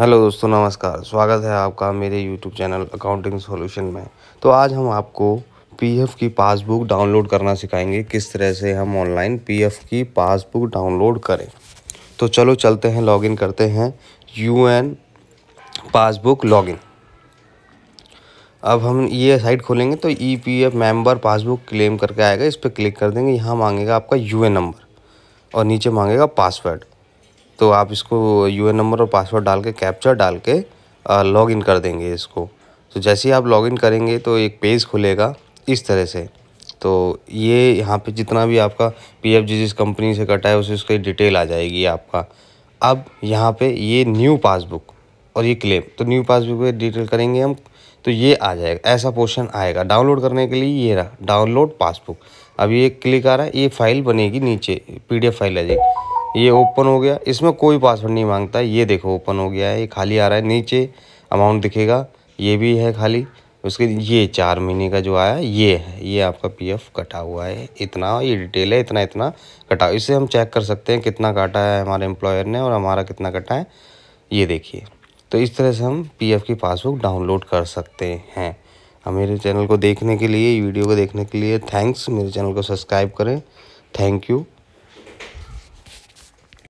hello दोस्तों नमस्कार स्वागत है आपका मेरे यूट्यूब चैनल अकाउंटिंग सॉल्यूशन में तो आज हम आपको पीएफ की पासबुक डाउनलोड करना सिखाएंगे किस तरह से हम ऑनलाइन पीएफ की पासबुक डाउनलोड करें तो चलो चलते हैं लॉगिन करते हैं यूएन पासबुक लॉगिन अब हम ये साइट खोलेंगे तो E P F passbook claim करके आएगा इस पर क्लिक कर देंगे यहाँ मांगेगा आपका यू नंबर और नीचे मांगेगा पासवर्ड तो आप इसको यू नंबर और पासवर्ड डाल के कैप्चर डाल के लॉग इन कर देंगे इसको तो जैसे ही आप लॉग इन करेंगे तो एक पेज खुलेगा इस तरह से तो ये यहाँ पे जितना भी आपका पी एफ जिस कंपनी से कटा है उसे उसकी डिटेल आ जाएगी आपका अब यहाँ पे ये न्यू पासबुक और ये क्लेम तो न्यू पासबुक पे डिटेल करेंगे हम तो ये आ जाएगा ऐसा पोर्शन आएगा डाउनलोड करने के लिए ये रहा डाउनलोड पासबुक अब ये क्लिक आ रहा है ये फाइल बनेगी नीचे पी फाइल आ जाएगी ये ओपन हो गया इसमें कोई पासवर्ड नहीं मांगता ये देखो ओपन हो गया है ये खाली आ रहा है नीचे अमाउंट दिखेगा ये भी है खाली उसके ये चार महीने का जो आया ये है ये आपका पीएफ कटा हुआ है इतना ये डिटेल है इतना इतना कटा इसे हम चेक कर सकते हैं कितना काटा है हमारे एम्प्लॉयर ने और हमारा कितना कटा है ये देखिए तो इस तरह से हम पीएफ की पासबुक डाउनलोड कर सकते हैं मेरे चैनल को देखने के लिए वीडियो को देखने के लिए थैंक्स मेरे चैनल को सब्सक्राइब करें थैंक यू